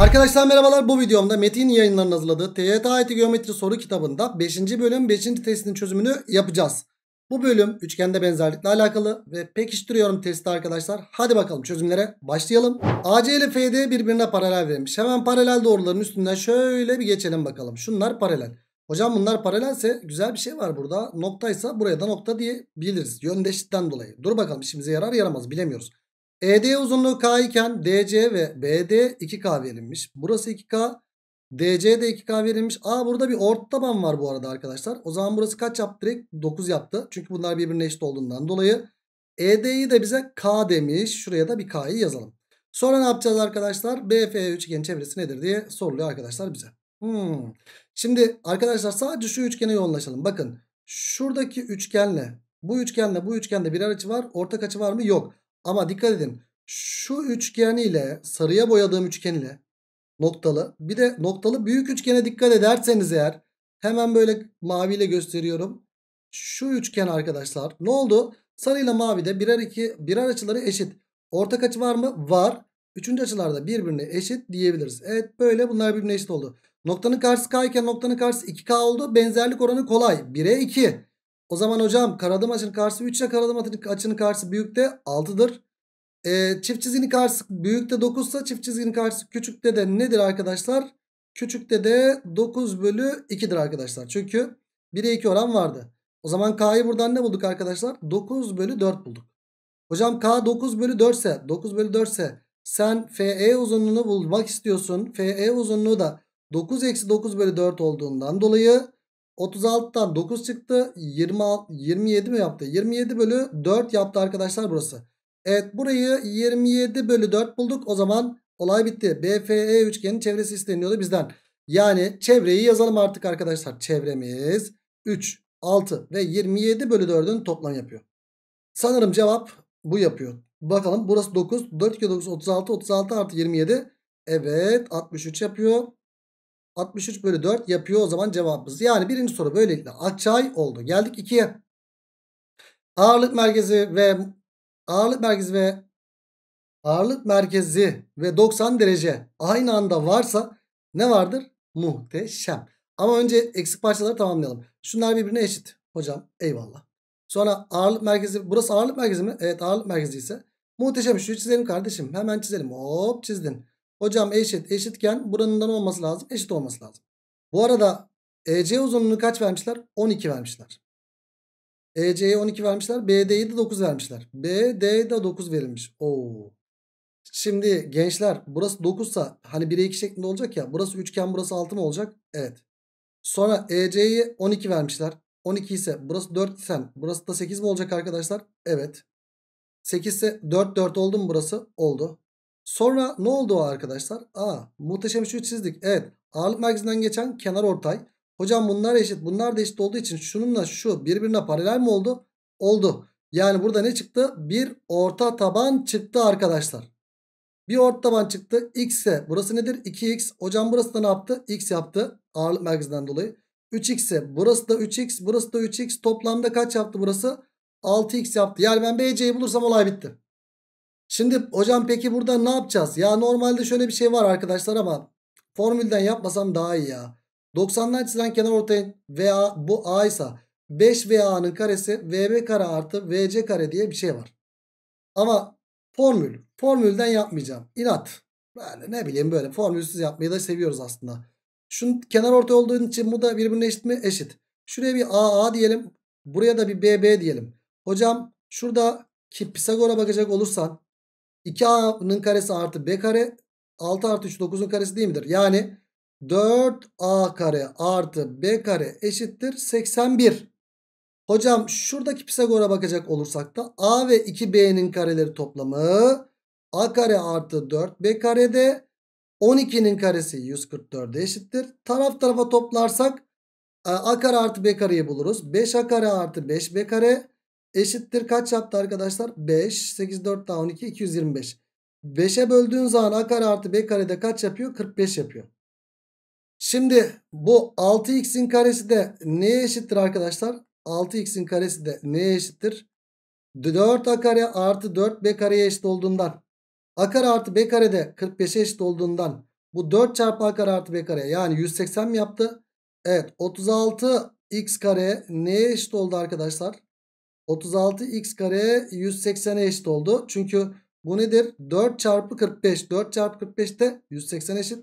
Arkadaşlar merhabalar bu videomda Metin yayınlarının hazırladığı TYT IT Geometri soru kitabında 5. bölüm 5. testinin çözümünü yapacağız. Bu bölüm üçgende benzerlikle alakalı ve pekiştiriyorum testi arkadaşlar. Hadi bakalım çözümlere başlayalım. AC ile FD birbirine paralel verilmiş. Hemen paralel doğruların üstünden şöyle bir geçelim bakalım. Şunlar paralel. Hocam bunlar paralelse güzel bir şey var burada. Noktaysa buraya da nokta diye biliriz. Yöndeşlikten dolayı. Dur bakalım işimize yarar yaramaz bilemiyoruz. ED uzunluğu K iken DC ve BD 2K verilmiş. Burası 2K. DC de 2K verilmiş. Aa burada bir ort taban var bu arada arkadaşlar. O zaman burası kaç yaptı direkt? 9 yaptı. Çünkü bunlar birbirine eşit olduğundan dolayı. ED'yi de bize K demiş. Şuraya da bir K'yı yazalım. Sonra ne yapacağız arkadaşlar? BF e üçgen çevresi nedir diye soruluyor arkadaşlar bize. Hmm. Şimdi arkadaşlar sadece şu üçgene yoğunlaşalım. Bakın şuradaki üçgenle bu üçgenle bu üçgende birer açı var. Ortak açı var mı? Yok. Ama dikkat edin şu üçgen ile sarıya boyadığım üçgen ile noktalı bir de noktalı büyük üçgene dikkat ederseniz eğer hemen böyle maviyle gösteriyorum. Şu üçgen arkadaşlar ne oldu? Sarıyla mavi de birer, iki, birer açıları eşit. Ortak açı var mı? Var. Üçüncü açılarda birbirine eşit diyebiliriz. Evet böyle bunlar birbirine eşit oldu. Noktanın karşısı k iken noktanın karşısı 2k oldu. Benzerlik oranı kolay. 1'e 2. O zaman hocam karadım açının karşısı 3 ile karadım açının karşısı büyük 6'dır. E, ee, çift çizginin karşısı büyükte 9 ise çift çizginin karşısı küçükte de nedir arkadaşlar? Küçükte de 9 bölü 2'dir arkadaşlar. Çünkü 1'e 2 oran vardı. O zaman K'yı buradan ne bulduk arkadaşlar? 9 bölü 4 bulduk. Hocam K 9 bölü 4 ise 9 bölü 4 ise sen FE uzunluğunu bulmak istiyorsun. FE uzunluğu da 9 eksi 9 bölü 4 olduğundan dolayı 36'dan 9 çıktı. 26, 27 mi yaptı? 27 bölü 4 yaptı arkadaşlar burası. Evet burayı 27 bölü 4 bulduk. O zaman olay bitti. BFE üçgenin çevresi isteniyordu bizden. Yani çevreyi yazalım artık arkadaşlar. Çevremiz 3, 6 ve 27 bölü 4'ün toplam yapıyor. Sanırım cevap bu yapıyor. Bakalım burası 9. 4 kere 9 36. 36 artı 27. Evet 63 yapıyor. 63 bölü 4 yapıyor o zaman cevabımız. Yani birinci soru böylelikle açay oldu. Geldik ikiye Ağırlık merkezi ve ağırlık merkezi ve ağırlık merkezi ve 90 derece aynı anda varsa ne vardır? Muhteşem. Ama önce eksik parçaları tamamlayalım. Şunlar birbirine eşit. Hocam eyvallah. Sonra ağırlık merkezi. Burası ağırlık merkezi mi? Evet ağırlık merkezi ise. Muhteşem. Şu çizelim kardeşim. Hemen çizelim. Hop çizdin. Hocam eşit eşitken buranın da olması lazım. Eşit olması lazım. Bu arada EC uzunluğunu kaç vermişler? 12 vermişler. EC'ye 12 vermişler. BD'yi de 9 vermişler. BD'ye de 9 verilmiş. Oo. Şimdi gençler burası 9 sa hani 1'e 2 şeklinde olacak ya. Burası üçgen burası 6 mı olacak? Evet. Sonra EC'yi 12 vermişler. 12 ise burası 4 ise burası da 8 mi olacak arkadaşlar? Evet. 8 ise 4 4 oldu mu burası? Oldu. Sonra ne oldu o arkadaşlar? Aa Muhteşem üçlü çizdik. Evet. Ağırlık merkezinden geçen kenar ortay. Hocam bunlar eşit. Bunlar da eşit olduğu için şununla şu birbirine paralel mi oldu? Oldu. Yani burada ne çıktı? Bir orta taban çıktı arkadaşlar. Bir orta taban çıktı. X ise burası nedir? 2x. Hocam burası da ne yaptı? X yaptı. Ağırlık merkezinden dolayı. 3x ise burası da 3x. Burası da 3x. Toplamda kaç yaptı burası? 6x yaptı. Yani ben BC'yi bulursam olay bitti. Şimdi hocam peki burada ne yapacağız? Ya normalde şöyle bir şey var arkadaşlar ama formülden yapmasam daha iyi ya. 90'dan çizilen kenar ortay veya bu A ise 5 VA'nın karesi VB kare artı VC kare diye bir şey var. Ama formül. Formülden yapmayacağım. İnat. Böyle ne bileyim böyle formülsüz yapmayı da seviyoruz aslında. Şunun kenar ortay olduğu için bu da birbirine eşit mi? Eşit. Şuraya bir AA diyelim. Buraya da bir BB diyelim. Hocam şurada ki Pisagor'a bakacak olursan 2a'nın karesi artı b kare 6 artı 3 9'un karesi değil midir? Yani 4a kare artı b kare eşittir 81. Hocam şuradaki Pisagor'a bakacak olursak da a ve 2b'nin kareleri toplamı a kare artı 4b kare de 12'nin karesi 144'e eşittir. Taraf tarafa toplarsak e, a kare artı b kareyi buluruz. 5a kare artı 5b kare eşittir kaç yaptı arkadaşlar? 5, 8, 4 daha 12, 225. 5'e böldüğün zaman a kare artı b kare de kaç yapıyor? 45 yapıyor. Şimdi bu 6x'in karesi de neye eşittir arkadaşlar? 6x'in karesi de neye eşittir? 4a kare artı 4b kareye eşit olduğundan a kare artı b kare de 45'e eşit olduğundan bu 4 çarpı a kare artı b kare yani 180 mi yaptı? Evet 36 x kare neye eşit oldu arkadaşlar? 36x kare 180'e eşit oldu. Çünkü bu nedir? 4 çarpı 45. 4 çarpı 45 de 180 eşit.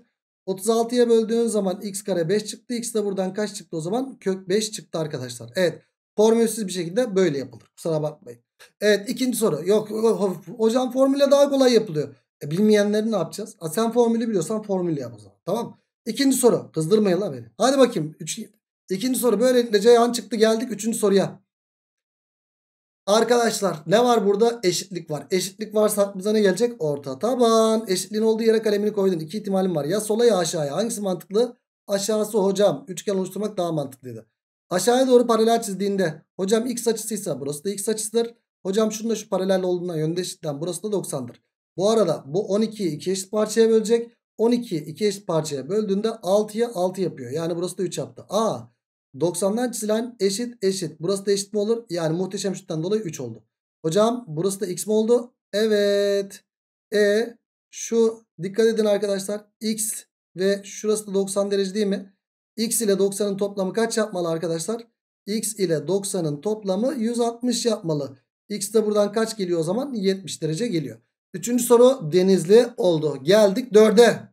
36'ya böldüğün zaman x kare 5 çıktı. X de buradan kaç çıktı o zaman? Kök 5 çıktı arkadaşlar. Evet. Formülsüz bir şekilde böyle yapılır. Kusura bakmayın. Evet ikinci soru. Yok hocam formüle daha kolay yapılıyor. E, bilmeyenleri ne yapacağız? A, sen formülü biliyorsan formülü yap o zaman. Tamam mı? İkinci soru. Kızdırmayın la beni. Hadi bakayım. Üç, ikinci soru. Böylelikle Ceyhan çıktı geldik. Üçüncü soruya. Arkadaşlar ne var burada? Eşitlik var. Eşitlik varsa aklımıza ne gelecek? Orta taban. Eşitliğin olduğu yere kalemini koydun. İki ihtimalim var. Ya sola ya aşağıya. Hangisi mantıklı? Aşağısı hocam. Üçgen oluşturmak daha mantıklıydı. Aşağıya doğru paralel çizdiğinde hocam x açısıysa burası da x açısıdır. Hocam şunun da şu paralel olduğundan yönde eşitten burası da 90'dır. Bu arada bu 12'yi 2 eşit parçaya bölecek. 12'yi 2 eşit parçaya böldüğünde 6'ya 6 yapıyor. Yani burası da 3 yaptı. A 90'dan çizilen eşit eşit. Burası da eşit mi olur? Yani muhteşem şuttan dolayı 3 oldu. Hocam burası da x mi oldu? Evet. E şu dikkat edin arkadaşlar. X ve şurası da 90 derece değil mi? X ile 90'ın toplamı kaç yapmalı arkadaşlar? X ile 90'ın toplamı 160 yapmalı. X de buradan kaç geliyor o zaman? 70 derece geliyor. Üçüncü soru denizli oldu. Geldik dörde.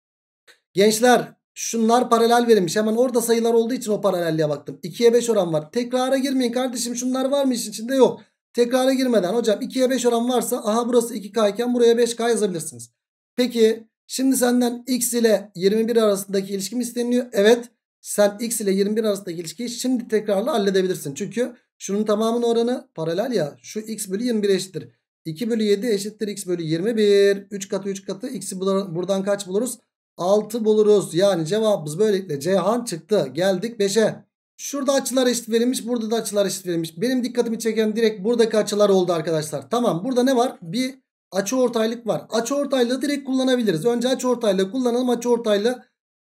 Gençler Şunlar paralel verilmiş. Hemen orada sayılar olduğu için o paralelliğe baktım. 2'ye 5 oran var. Tekrara girmeyin kardeşim. Şunlar var mı işin içinde? Yok. Tekrara girmeden hocam 2'ye 5 oran varsa aha burası 2K iken buraya 5K yazabilirsiniz. Peki şimdi senden x ile 21 arasındaki ilişki mi isteniyor? Evet. Sen x ile 21 arasındaki ilişkiyi şimdi tekrarla halledebilirsin. Çünkü şunun tamamının oranı paralel ya. Şu x bölü 21 eşittir. 2 bölü 7 eşittir x bölü 21. 3 katı 3 katı x'i buradan kaç buluruz? 6 buluruz. Yani cevabımız böylelikle Ceyhan çıktı. Geldik 5'e. Şurada açılar eşit verilmiş. Burada da açılar eşit verilmiş. Benim dikkatimi çeken direkt buradaki açılar oldu arkadaşlar. Tamam burada ne var? Bir açıortaylık var. Açı direkt kullanabiliriz. Önce açı kullanalım. Açı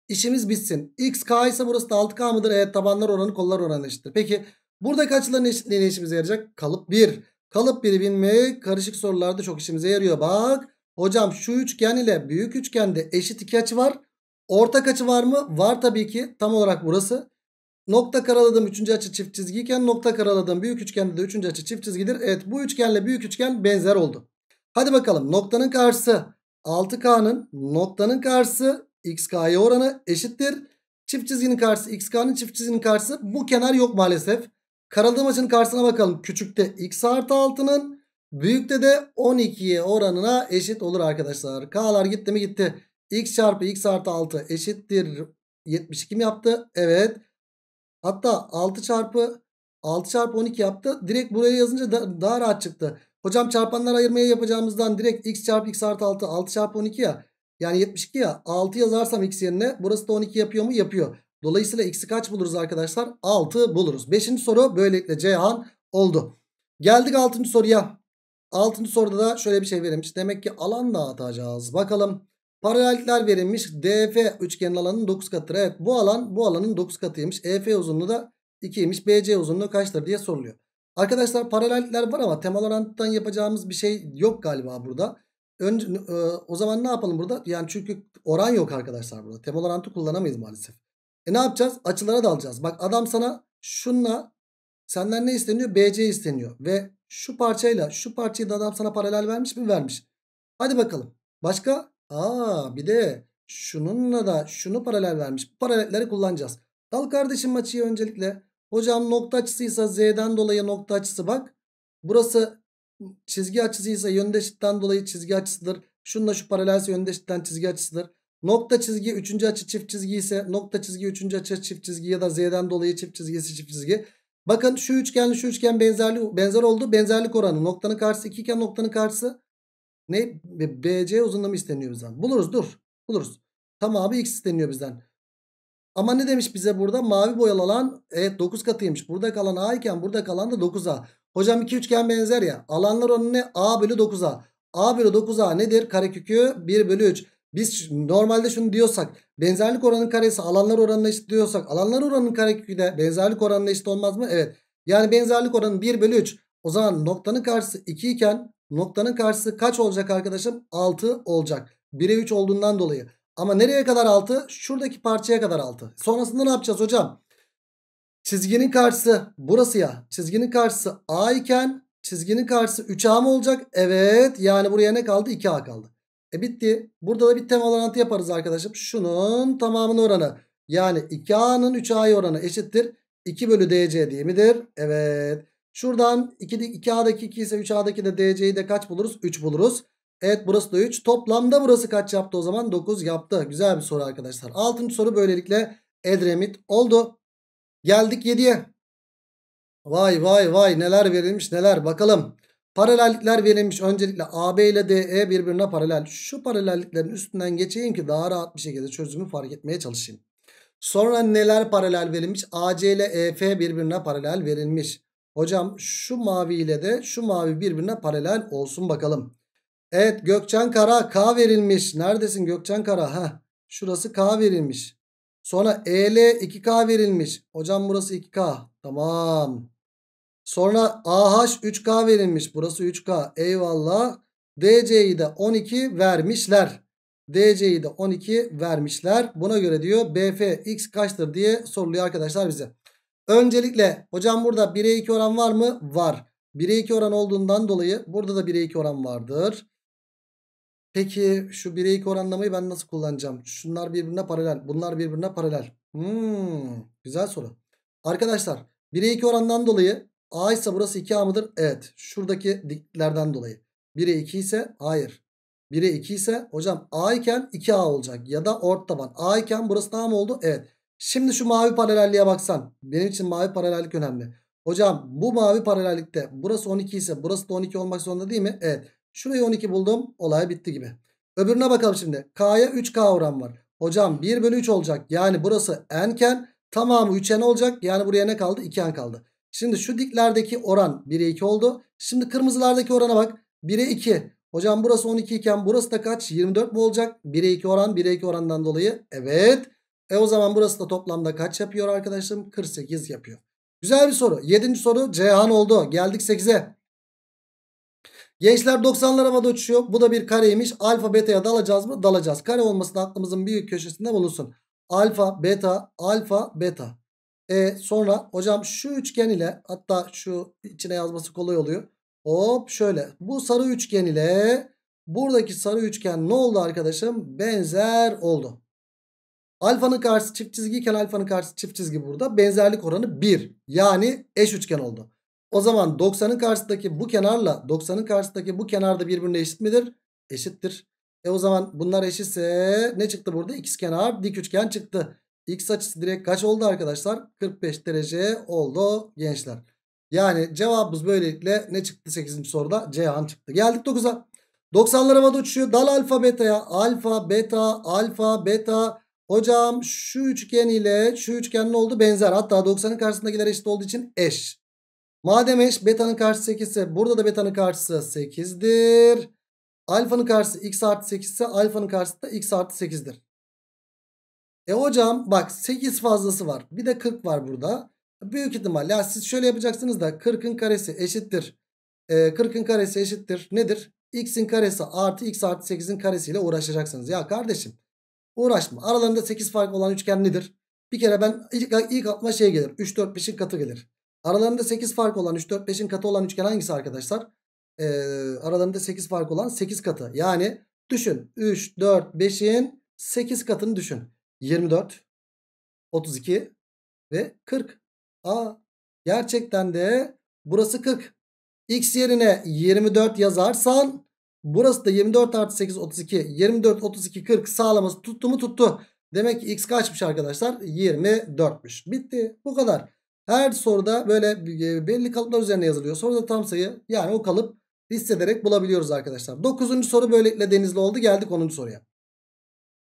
işimiz bitsin. X K ise burası da 6K mıdır? Evet tabanlar oranı kollar oranı eşittir. Peki buradaki açıların eşitliği ne işimize yarayacak? Kalıp 1. Kalıp 1'i bilmek karışık sorularda çok işimize yarıyor. Bak Hocam şu üçgen ile büyük üçgende eşit iki açı var. Ortak açı var mı? Var tabii ki. Tam olarak burası. Nokta karaladığım üçüncü açı çift çizgiyken nokta karaladığım büyük üçgende de üçüncü açı çift çizgidir. Evet bu üçgenle büyük üçgen benzer oldu. Hadi bakalım noktanın karşısı 6K'nın noktanın karşısı XK'ya oranı eşittir. Çift çizginin karşısı XK'nın çift çizginin karşısı bu kenar yok maalesef. Karaladığım açının karşısına bakalım. Küçükte X artı 6'nın Büyükte de 12'ye oranına eşit olur arkadaşlar. K'lar gitti mi gitti. X çarpı X artı 6 eşittir. 72 mi yaptı? Evet. Hatta 6 çarpı 6 çarpı 12 yaptı. Direkt buraya yazınca da, daha rahat çıktı. Hocam çarpanlar ayırmaya yapacağımızdan direkt x çarpı x artı 6 6 çarpı 12 ya. Yani 72 ya 6 yazarsam x yerine burası da 12 yapıyor mu? Yapıyor. Dolayısıyla x'i kaç buluruz arkadaşlar? 6 buluruz. 5. soru böylelikle Ceyhan oldu. Geldik 6. soruya. Altıncı soruda da şöyle bir şey verilmiş. Demek ki alan dağıtacağız. Bakalım. Paralellikler verilmiş. DF üçgenin alanının 9 katıdır. Evet bu alan bu alanın 9 katıymış. EF uzunluğu da 2'ymiş. BC uzunluğu kaçtır diye soruluyor. Arkadaşlar paralellikler var ama temel orantıdan yapacağımız bir şey yok galiba burada. Önce, e, o zaman ne yapalım burada? Yani çünkü oran yok arkadaşlar burada. Temel orantı kullanamayız maalesef. E ne yapacağız? Açılara dalacağız. Bak adam sana şunla senden ne isteniyor? BC isteniyor. Ve şu parçayla şu parçayı da adam sana paralel vermiş mi? Vermiş. Hadi bakalım. Başka? Aa bir de şununla da şunu paralel vermiş. Bu paralelleri kullanacağız. Dal kardeşim açıyı öncelikle. Hocam nokta açısıysa z'den dolayı nokta açısı bak. Burası çizgi açısıysa yöndeşitten dolayı çizgi açısıdır. Şununla şu paralelse yöndeşitten çizgi açısıdır. Nokta çizgi 3. açı çift çizgi ise nokta çizgi 3. açı çift çizgi ya da z'den dolayı çift çizgisi çift çizgi. Bakın şu üçgenle şu üçgen benzerlik benzer oldu. Benzerlik oranı noktanın karşısı 2 iken noktanın karşısı ne? BC uzunluğu isteniyor bizden. Buluruz dur. Buluruz. tamamı abi x isteniyor bizden. Ama ne demiş bize burada? Mavi boyalı alan evet 9 katıymış. Burada kalan A iken burada kalan da 9A. Hocam iki üçgen benzer ya. Alanlar onun ne? A bölü 9A. A bölü 9A nedir? Karekökü 1 bölü 3. Biz normalde şunu diyorsak benzerlik oranının karesi alanlar oranına eşit diyorsak alanlar oranının karekökü de benzerlik oranına eşit olmaz mı? Evet. Yani benzerlik oranı 1 bölü 3. O zaman noktanın karşısı 2 iken noktanın karşısı kaç olacak arkadaşım? 6 olacak. 1'e 3 olduğundan dolayı. Ama nereye kadar 6? Şuradaki parçaya kadar 6. Sonrasında ne yapacağız hocam? Çizginin karşısı burası ya. Çizginin karşısı A iken çizginin karşısı 3A mı olacak? Evet. Yani buraya ne kaldı? 2A kaldı. E bitti. Burada da bir temel orantı yaparız arkadaşım. Şunun tamamının oranı. Yani 2A'nın 3 a'yı oranı eşittir. 2 bölü DC değil midir? Evet. Şuradan 2, 2A'daki 2 ise 3A'daki de DC'yi de kaç buluruz? 3 buluruz. Evet burası da 3. Toplamda burası kaç yaptı o zaman? 9 yaptı. Güzel bir soru arkadaşlar. 6. soru böylelikle Edremit oldu. Geldik 7'ye. Vay vay vay neler verilmiş neler bakalım. Paralellikler verilmiş. Öncelikle AB ile DE birbirine paralel. Şu paralelliklerin üstünden geçeyim ki daha rahat bir şekilde çözümü fark etmeye çalışayım. Sonra neler paralel verilmiş? AC ile EF birbirine paralel verilmiş. Hocam şu mavi ile de şu mavi birbirine paralel olsun bakalım. Evet Gökçen Kara K verilmiş. Neredesin Gökçen Kara? Heh, şurası K verilmiş. Sonra EL 2K verilmiş. Hocam burası 2K. Tamam. Sonra AH 3K verilmiş. Burası 3K. Eyvallah. DC'yi de 12 vermişler. DC'yi de 12 vermişler. Buna göre diyor BF X kaçtır diye soruluyor arkadaşlar bize. Öncelikle hocam burada 1'e 2 oran var mı? Var. 1'e 2 oran olduğundan dolayı burada da 1'e 2 oran vardır. Peki şu 1'e 2 oranlamayı ben nasıl kullanacağım? Şunlar birbirine paralel. Bunlar birbirine paralel. Hmm, güzel soru. Arkadaşlar 1'e 2 orandan dolayı A ise burası 2A mıdır? Evet. Şuradaki diklerden dolayı. 1'e 2 ise hayır. 1'e 2 ise hocam A iken 2A olacak. Ya da ort taban. A iken burası A mı oldu? Evet. Şimdi şu mavi paralelliğe baksan. Benim için mavi paralellik önemli. Hocam bu mavi paralellikte burası 12 ise burası da 12 olmak zorunda değil mi? Evet. Şurayı 12 buldum. Olay bitti gibi. Öbürüne bakalım şimdi. K'ya 3K oran var. Hocam 1 bölü 3 olacak. Yani burası n'ken tamamı 3n olacak. Yani buraya ne kaldı? 2n kaldı. Şimdi şu diklerdeki oran 1'e 2 oldu. Şimdi kırmızılardaki orana bak. 1'e 2. Hocam burası 12 iken burası da kaç? 24 mu olacak? 1'e 2 oran 1'e 2 orandan dolayı. Evet. E o zaman burası da toplamda kaç yapıyor arkadaşım? 48 yapıyor. Güzel bir soru. 7. soru Cihan oldu. Geldik 8'e. Gençler 90'lar havada uçuyor. Bu da bir kareymiş. Alfa beta'ya dalacağız mı? Dalacağız. Kare olması da aklımızın bir köşesinde bulunsun. Alfa beta alfa beta. E sonra hocam şu üçgen ile hatta şu içine yazması kolay oluyor. Hop şöyle bu sarı üçgen ile buradaki sarı üçgen ne oldu arkadaşım? Benzer oldu. Alfanın karşısı çift çizgiyken alfanın karşısı çift çizgi burada. Benzerlik oranı 1 yani eş üçgen oldu. O zaman 90'ın karşısındaki bu kenarla 90'ın karşısındaki bu kenar da birbirine eşit midir? Eşittir. E o zaman bunlar eşitse ne çıktı burada? İkiz kenar dik üçgen çıktı. X açısı direkt kaç oldu arkadaşlar? 45 derece oldu gençler. Yani cevabımız böylelikle ne çıktı 8. soruda? Ceyhan çıktı. Geldik 9'a. 90'lar havada uçuyor. Dal alfa beta'ya. Alfa, beta, alfa, beta. Hocam şu üçgen ile şu üçgen ne oldu? Benzer. Hatta 90'ın karşısındakiler eşit olduğu için eş. Madem eş betanın karşısı 8 ise burada da betanın karşısı 8'dir. Alfanın karşısı x artı 8 ise alfanın karşısı da x artı 8'dir. E hocam bak 8 fazlası var. Bir de 40 var burada. Büyük ihtimal ya siz şöyle yapacaksınız da 40'ın karesi eşittir. E, 40'ın karesi eşittir nedir? X'in karesi artı X artı 8'in karesiyle uğraşacaksınız. Ya kardeşim uğraşma. Aralarında 8 fark olan üçgen nedir? Bir kere ben ilk, ilk aklıma şey gelir. 3, 4, 5'in katı gelir. Aralarında 8 fark olan 3, 4, 5'in katı olan üçgen hangisi arkadaşlar? Ee, aralarında 8 fark olan 8 katı. Yani düşün 3, 4, 5'in 8 katını düşün. 24, 32 ve 40. A gerçekten de burası 40. X yerine 24 yazarsan burası da 24 artı 8 32. 24 32 40 sağlaması tuttu mu tuttu. Demek ki x kaçmış arkadaşlar? 24'müş. Bitti. Bu kadar. Her soruda böyle e, belli kalıplar üzerine yazılıyor. Soruda tam sayı yani o kalıp hissederek bulabiliyoruz arkadaşlar. 9. soru böylelikle denizli oldu. Geldik 10. soruya.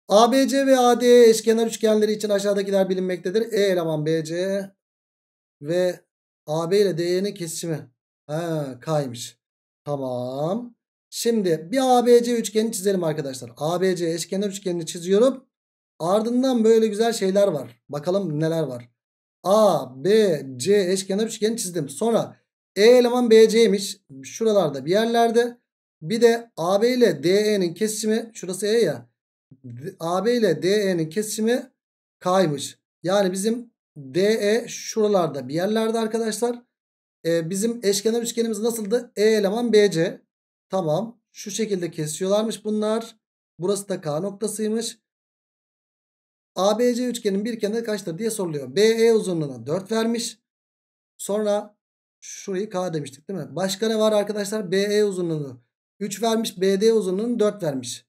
ABC ve AD eşkenar üçgenleri için aşağıdakiler bilinmektedir. E eleman BC ve AB ile DE'nin kesişimi. Ha, kaymış. Tamam. Şimdi bir ABC üçgeni çizelim arkadaşlar. ABC eşkenar üçgenini çiziyorum. Ardından böyle güzel şeyler var. Bakalım neler var. A, B, C eşkenar üçgeni çizdim. Sonra E eleman BC'ymiş. Şuralarda bir yerlerde. Bir de AB ile DE'nin kesişimi. Şurası E ya. AB ile DE'nin kesimi kaymış. Yani bizim DE şuralarda bir yerlerde arkadaşlar. E, bizim eşkenar üçgenimiz nasıldı? E eleman BC. Tamam. Şu şekilde kesiyorlarmış bunlar. Burası da K noktasıymış. ABC üçgenin bir kenarı kaçtır diye soruluyor. BE uzunluğuna 4 vermiş. Sonra şurayı K demiştik değil mi? Başka ne var arkadaşlar? BE uzunluğunu 3 vermiş. BD uzunluğunu 4 vermiş.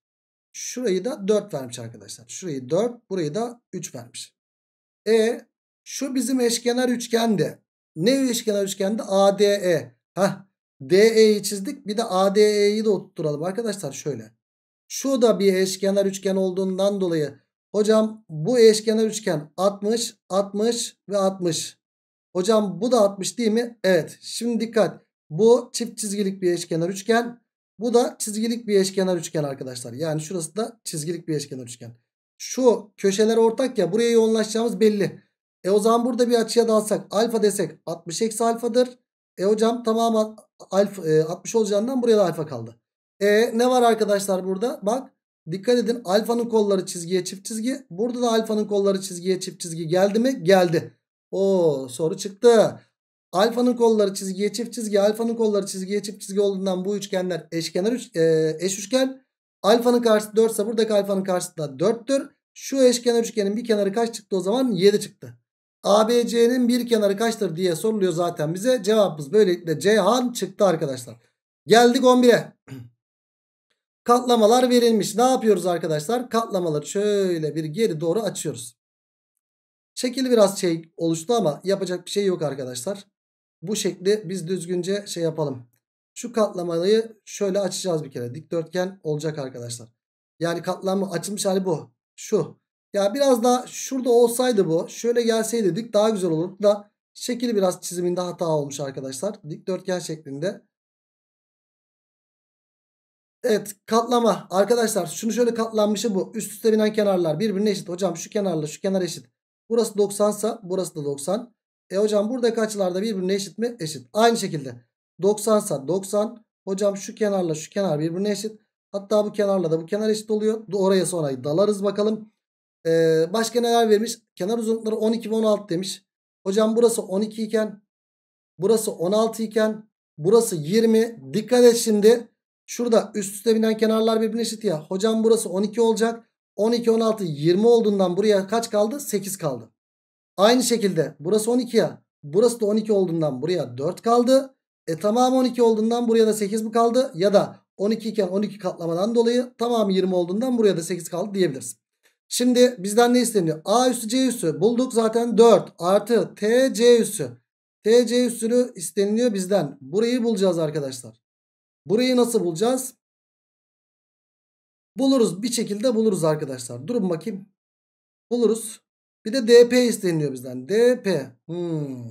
Şurayı da 4 vermiş arkadaşlar. Şurayı 4 burayı da 3 vermiş. E şu bizim eşkenar üçgende. Ne eşkenar üçgende? ADE. Hah DE'yi çizdik bir de ADE'yi de oturturalım arkadaşlar şöyle. Şu da bir eşkenar üçgen olduğundan dolayı hocam bu eşkenar üçgen 60, 60 ve 60. Hocam bu da 60 değil mi? Evet. Şimdi dikkat. Bu çift çizgilik bir eşkenar üçgen. Bu da çizgilik bir eşkenar üçgen arkadaşlar. Yani şurası da çizgilik bir eşkenar üçgen. Şu köşeler ortak ya buraya yoğunlaşacağımız belli. E o zaman burada bir açıya dalsak alfa desek 60 eksi alfadır. E hocam tamam alfa, e, 60 olacağından buraya da alfa kaldı. E ne var arkadaşlar burada? Bak dikkat edin alfanın kolları çizgiye çift çizgi. Burada da alfanın kolları çizgiye çift çizgi geldi mi? Geldi. O soru çıktı. Alfanın kolları çizgiye çift çizgi. Alfanın kolları çizgiye çift çizgi olduğundan bu üçgenler eşkenar üç, e, eş üçgen. Alfanın karşısı 4 ise buradaki alfanın karşısı da 4'tür. Şu eşkenar üçgenin bir kenarı kaç çıktı o zaman? 7 çıktı. ABC'nin bir kenarı kaçtır diye soruluyor zaten bize. Cevabımız böylelikle Ceyhan çıktı arkadaşlar. Geldik 11'e. Katlamalar verilmiş. Ne yapıyoruz arkadaşlar? Katlamaları şöyle bir geri doğru açıyoruz. Şekil biraz şey oluştu ama yapacak bir şey yok arkadaşlar bu şekli biz düzgünce şey yapalım. Şu katlamayı şöyle açacağız bir kere. Dikdörtgen olacak arkadaşlar. Yani katlanma açılmış hali bu. Şu. Ya biraz daha şurada olsaydı bu. Şöyle gelseydi dik daha güzel olurdu da şekil biraz çiziminde hata olmuş arkadaşlar. Dikdörtgen şeklinde. Evet katlama arkadaşlar şunu şöyle katlanmışı bu üst üste binen kenarlar birbirine eşit hocam şu kenarla şu kenar eşit burası 90 sa burası da 90 e hocam buradaki açılarda birbirine eşit mi? Eşit. Aynı şekilde 90 sa 90. Hocam şu kenarla şu kenar birbirine eşit. Hatta bu kenarla da bu kenar eşit oluyor. Oraya sonra dalarız bakalım. Ee, başka neler vermiş? Kenar uzunlukları 12 ve 16 demiş. Hocam burası 12 iken burası 16 iken burası 20. Dikkat et şimdi. Şurada üst üste binen kenarlar birbirine eşit ya. Hocam burası 12 olacak. 12 16 20 olduğundan buraya kaç kaldı? 8 kaldı. Aynı şekilde burası 12 ya. Burası da 12 olduğundan buraya 4 kaldı. E tamam 12 olduğundan buraya da 8 mi kaldı? Ya da 12 iken 12 katlamadan dolayı tamamı 20 olduğundan buraya da 8 kaldı diyebiliriz. Şimdi bizden ne isteniyor? A üstü C üstü bulduk zaten 4 artı T C üstü. T C üssünü isteniliyor bizden. Burayı bulacağız arkadaşlar. Burayı nasıl bulacağız? Buluruz bir şekilde buluruz arkadaşlar. Durun bakayım. Buluruz. Bir de dp isteniyor bizden. dp. Hmm.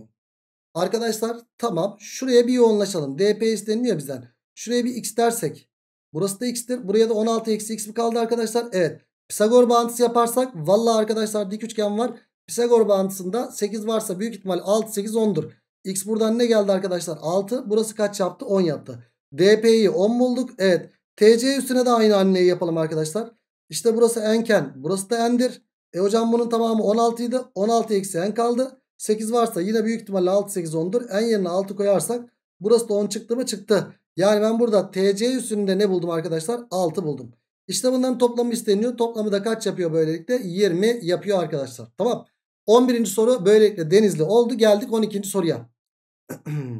Arkadaşlar tamam. Şuraya bir yoğunlaşalım. dp isteniyor bizden. Şuraya bir x dersek. Burası da x'tir. Buraya da 16 eksi x mi kaldı arkadaşlar? Evet. Pisagor bağıntısı yaparsak. Valla arkadaşlar dik üçgen var. Pisagor bağıntısında 8 varsa büyük ihtimal 6 8 10'dur. X buradan ne geldi arkadaşlar? 6. Burası kaç yaptı? 10 yaptı. DP'yi 10 bulduk. Evet. TC üstüne de aynı hamleyi yapalım arkadaşlar. İşte burası enken. Burası da endir. E hocam bunun tamamı 16 idi. 16 eksi n kaldı. 8 varsa yine büyük ihtimalle 6 8 10'dur. En yerine 6 koyarsak burası da 10 çıktı mı çıktı. Yani ben burada TC üstünde ne buldum arkadaşlar? 6 buldum. İşte bundan toplamı isteniyor. Toplamı da kaç yapıyor böylelikle? 20 yapıyor arkadaşlar. Tamam. 11. soru böylelikle denizli oldu. Geldik 12. soruya.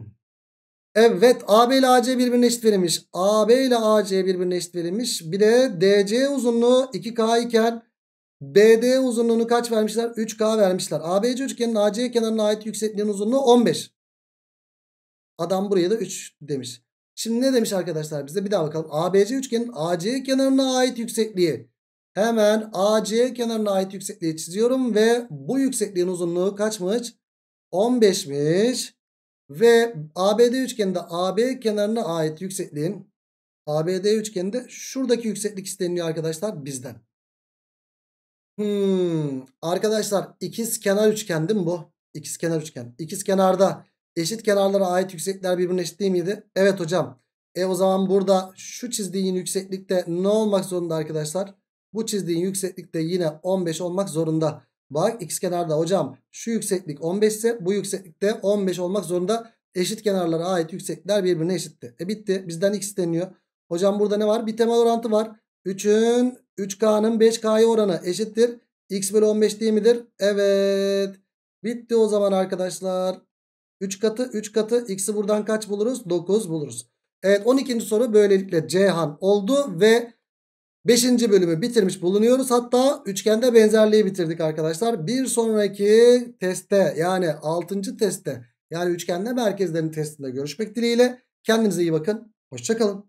evet AB ile AC birbirine eşit verilmiş. AB ile AC birbirine eşit verilmiş. Bir de DC uzunluğu 2K iken BD uzunluğunu kaç vermişler? 3K vermişler. ABC üçgenin AC kenarına ait yüksekliğin uzunluğu 15. Adam buraya da 3 demiş. Şimdi ne demiş arkadaşlar bize? Bir daha bakalım. ABC üçgenin AC kenarına ait yüksekliği. Hemen AC kenarına ait yüksekliği çiziyorum ve bu yüksekliğin uzunluğu kaçmış? 15'miş. Ve ABD üçgeninde AB kenarına ait yüksekliğin ABD üçgeninde şuradaki yükseklik isteniyor arkadaşlar bizden. Hmm, arkadaşlar ikiz kenar üçgen değil mi bu? İkiz kenar üçgen. İkiz kenarda eşit kenarlara ait yüksekler birbirine eşit değil miydi? Evet hocam. E o zaman burada şu çizdiğin yükseklikte ne olmak zorunda arkadaşlar? Bu çizdiğin yükseklikte yine 15 olmak zorunda. Bak ikiz kenarda hocam şu yükseklik 15 ise bu yükseklikte 15 olmak zorunda. Eşit kenarlara ait yüksekler birbirine eşitti. E bitti. Bizden x deniyor. Hocam burada ne var? Bir temel orantı var. 3'ün 3K'nın 5K'ya oranı eşittir. X bölü 15 değil midir? Evet. Bitti o zaman arkadaşlar. 3 katı 3 katı x'i buradan kaç buluruz? 9 buluruz. Evet 12. soru böylelikle Cihan oldu ve 5. bölümü bitirmiş bulunuyoruz. Hatta üçgende benzerliği bitirdik arkadaşlar. Bir sonraki teste yani 6. teste yani üçgende merkezlerin testinde görüşmek dileğiyle. Kendinize iyi bakın. Hoşçakalın.